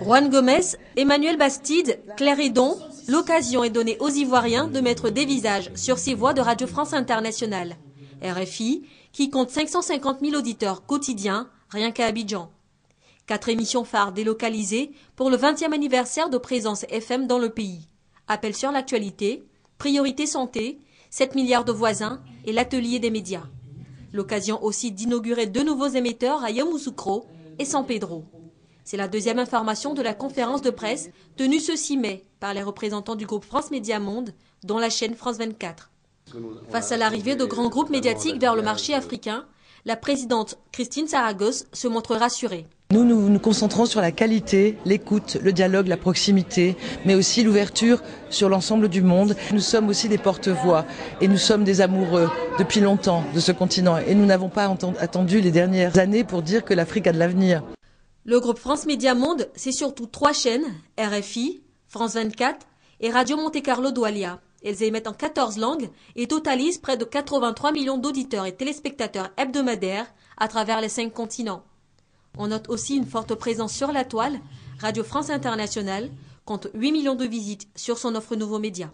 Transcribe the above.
Juan Gomez, Emmanuel Bastide, Claire Edon, l'occasion est donnée aux Ivoiriens de mettre des visages sur ces voies de Radio France Internationale. RFI, qui compte 550 000 auditeurs quotidiens, rien qu'à Abidjan. Quatre émissions phares délocalisées pour le 20e anniversaire de présence FM dans le pays. Appel sur l'actualité, priorité santé, 7 milliards de voisins et l'atelier des médias. L'occasion aussi d'inaugurer deux nouveaux émetteurs à Yamoussoukro et San Pedro. C'est la deuxième information de la conférence de presse tenue ce 6 mai par les représentants du groupe France Média Monde, dont la chaîne France 24. Face à l'arrivée de grands groupes médiatiques vers le marché africain, la présidente Christine Saragosse se montre rassurée. Nous, nous, nous concentrons sur la qualité, l'écoute, le dialogue, la proximité, mais aussi l'ouverture sur l'ensemble du monde. Nous sommes aussi des porte-voix et nous sommes des amoureux depuis longtemps de ce continent et nous n'avons pas attendu les dernières années pour dire que l'Afrique a de l'avenir. Le groupe France Média Monde, c'est surtout trois chaînes, RFI, France 24 et Radio Monte Carlo d'Oualia. Elles émettent en 14 langues et totalisent près de 83 millions d'auditeurs et téléspectateurs hebdomadaires à travers les cinq continents. On note aussi une forte présence sur la toile. Radio France Internationale compte 8 millions de visites sur son offre Nouveaux Média.